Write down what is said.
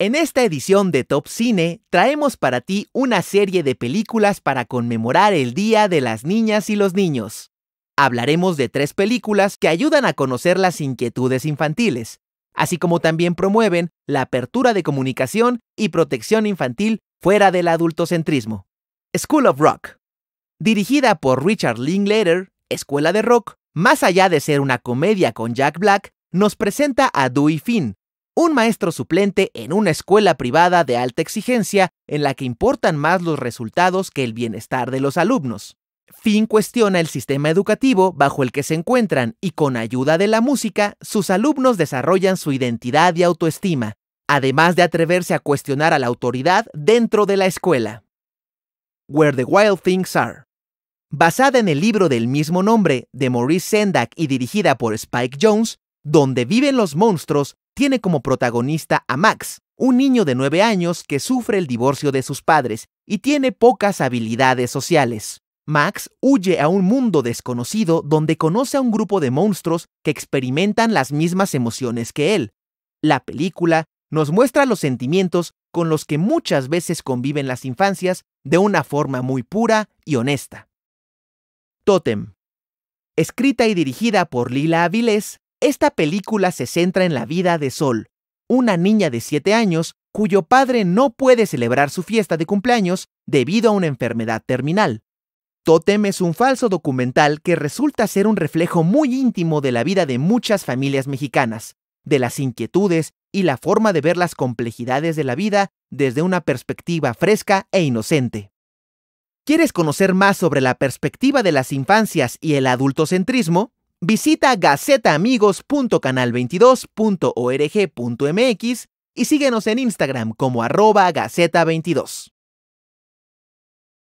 En esta edición de Top Cine traemos para ti una serie de películas para conmemorar el Día de las Niñas y los Niños. Hablaremos de tres películas que ayudan a conocer las inquietudes infantiles, así como también promueven la apertura de comunicación y protección infantil fuera del adultocentrismo. School of Rock. Dirigida por Richard Linklater, Escuela de Rock, más allá de ser una comedia con Jack Black, nos presenta a Dewey Finn, un maestro suplente en una escuela privada de alta exigencia en la que importan más los resultados que el bienestar de los alumnos. Finn cuestiona el sistema educativo bajo el que se encuentran y con ayuda de la música, sus alumnos desarrollan su identidad y autoestima, además de atreverse a cuestionar a la autoridad dentro de la escuela. Where the Wild Things Are. Basada en el libro del mismo nombre de Maurice Sendak y dirigida por Spike Jones, donde viven los monstruos, tiene como protagonista a Max, un niño de 9 años que sufre el divorcio de sus padres y tiene pocas habilidades sociales. Max huye a un mundo desconocido donde conoce a un grupo de monstruos que experimentan las mismas emociones que él. La película nos muestra los sentimientos con los que muchas veces conviven las infancias de una forma muy pura y honesta. Totem. Escrita y dirigida por Lila Avilés, esta película se centra en la vida de Sol, una niña de 7 años cuyo padre no puede celebrar su fiesta de cumpleaños debido a una enfermedad terminal. Totem es un falso documental que resulta ser un reflejo muy íntimo de la vida de muchas familias mexicanas, de las inquietudes y la forma de ver las complejidades de la vida desde una perspectiva fresca e inocente. ¿Quieres conocer más sobre la perspectiva de las infancias y el adultocentrismo? Visita gacetaamigos.canal22.org.mx y síguenos en Instagram como arroba Gaceta22.